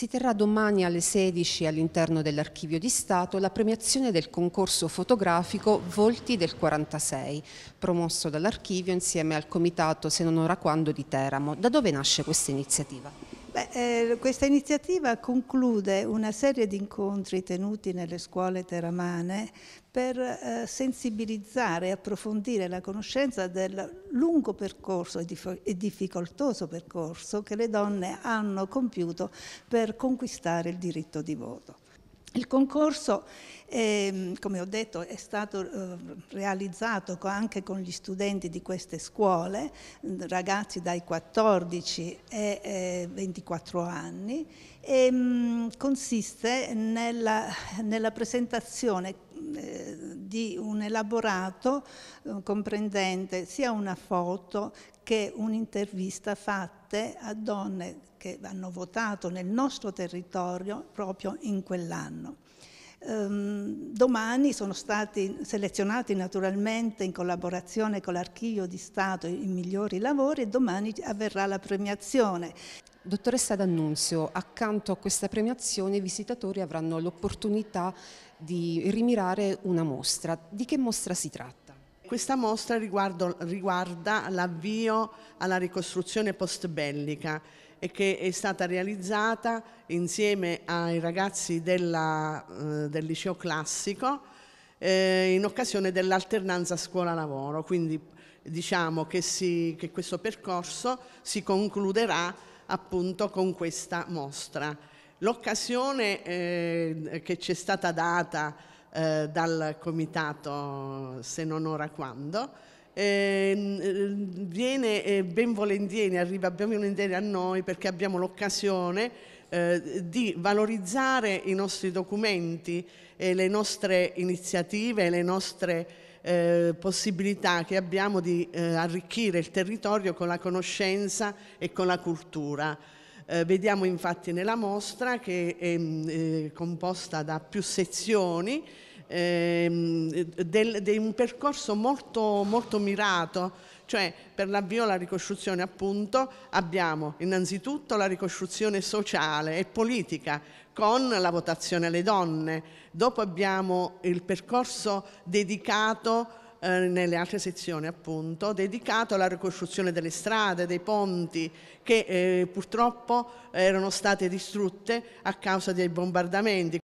Si terrà domani alle 16 all'interno dell'Archivio di Stato la premiazione del concorso fotografico Volti del 46, promosso dall'Archivio insieme al Comitato Se non ora quando di Teramo. Da dove nasce questa iniziativa? Beh, eh, questa iniziativa conclude una serie di incontri tenuti nelle scuole teramane per eh, sensibilizzare e approfondire la conoscenza del lungo percorso e, dif- e difficoltoso percorso che le donne hanno compiuto per conquistare il diritto di voto. Il concorso, eh, come ho detto, è stato eh, realizzato anche con gli studenti di queste scuole, ragazzi dai 14 ai eh, 24 anni, e mh, consiste nella, nella presentazione di un elaborato eh, comprendente sia una foto che un'intervista fatte a donne che hanno votato nel nostro territorio proprio in quell'anno. Domani sono stati selezionati naturalmente in collaborazione con l'Archivio di Stato i migliori lavori e domani avverrà la premiazione. Dottoressa D'Annunzio, accanto a questa premiazione i visitatori avranno l'opportunità di rimirare una mostra. Di che mostra si tratta? Questa mostra riguardo, riguarda l'avvio alla ricostruzione post bellica e che è stata realizzata insieme ai ragazzi della, eh, del liceo classico eh, in occasione dell'alternanza scuola-lavoro. Quindi diciamo che, si, che questo percorso si concluderà appunto con questa mostra. L'occasione eh, che ci è stata data eh, dal comitato se non ora quando. Ehm, eh, viene eh, ben volentieri, arriva ben volentieri a noi perché abbiamo l'occasione eh, di valorizzare i nostri documenti e le nostre iniziative, le nostre eh, possibilità che abbiamo di eh, arricchire il territorio con la conoscenza e con la cultura. Eh, vediamo infatti nella mostra che è, è mm, eh, composta da più sezioni, eh, di un percorso molto, molto mirato, cioè per l'avvio alla ricostruzione appunto abbiamo innanzitutto la ricostruzione sociale e politica con la votazione alle donne, dopo abbiamo il percorso dedicato eh, nelle altre sezioni appunto, dedicato alla ricostruzione delle strade, dei ponti che eh, purtroppo erano state distrutte a causa dei bombardamenti.